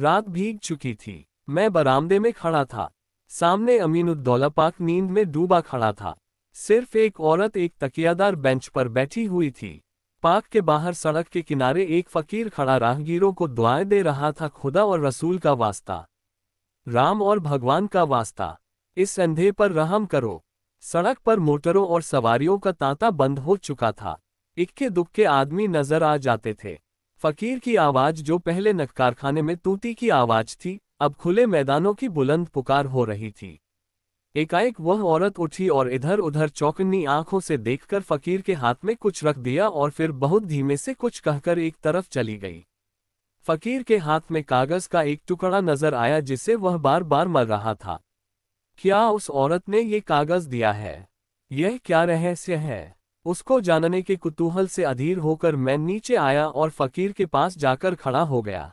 रात भीग चुकी थी मैं बरामदे में खड़ा था सामने अमीनुद्दौला पाक नींद में डूबा खड़ा था सिर्फ एक औरत एक तकियादार बेंच पर बैठी हुई थी पाक के बाहर सड़क के किनारे एक फकीर खड़ा राहगीरों को दुआएं दे रहा था खुदा और रसूल का वास्ता राम और भगवान का वास्ता इस अंधे पर रहम करो सड़क पर मोटरों और सवारियों का तांता बंद हो चुका था इक्के दुक्के आदमी नजर आ जाते थे फकीर की आवाज जो पहले नक कारखाने में तूती की आवाज थी अब खुले मैदानों की बुलंद पुकार हो रही थी एकाएक वह औरत उठी और इधर उधर चौकन्नी आंखों से देखकर फकीर के हाथ में कुछ रख दिया और फिर बहुत धीमे से कुछ कहकर एक तरफ चली गई फकीर के हाथ में कागज का एक टुकड़ा नजर आया जिसे वह बार बार मर रहा था क्या उस औरत ने ये कागज दिया है यह क्या रहस्य है उसको जानने के कुतूहल से अधीर होकर मैं नीचे आया और फकीर के पास जाकर खड़ा हो गया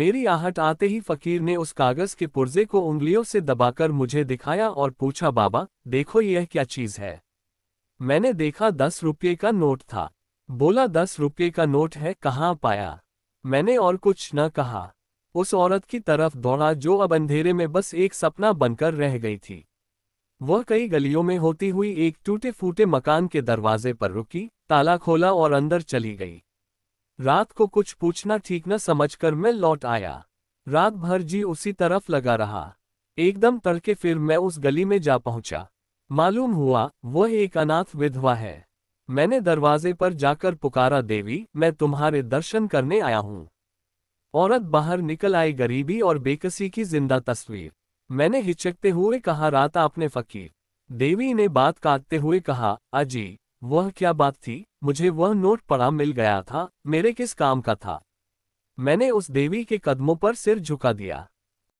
मेरी आहट आते ही फकीर ने उस कागज के पुर्जे को उंगलियों से दबाकर मुझे दिखाया और पूछा बाबा देखो यह क्या चीज है मैंने देखा दस रुपये का नोट था बोला दस रुपये का नोट है कहाँ पाया मैंने और कुछ न कहा उस औरत की तरफ दौड़ा जो अब अंधेरे में बस एक सपना बनकर रह गई थी वह कई गलियों में होती हुई एक टूटे फूटे मकान के दरवाजे पर रुकी ताला खोला और अंदर चली गई रात को कुछ पूछना ठीक न समझकर मैं लौट आया रात भर जी उसी तरफ लगा रहा एकदम तड़के फिर मैं उस गली में जा पहुंचा मालूम हुआ वह एक अनाथ विधवा है मैंने दरवाजे पर जाकर पुकारा देवी मैं तुम्हारे दर्शन करने आया हूं औरत बाहर निकल आई गरीबी और बेकसी की जिंदा तस्वीर मैंने हिचकते हुए कहा रात आपने फकीर देवी ने बात काटते हुए कहा अजी वह क्या बात थी मुझे वह नोट पड़ा मिल गया था मेरे किस काम का था मैंने उस देवी के कदमों पर सिर झुका दिया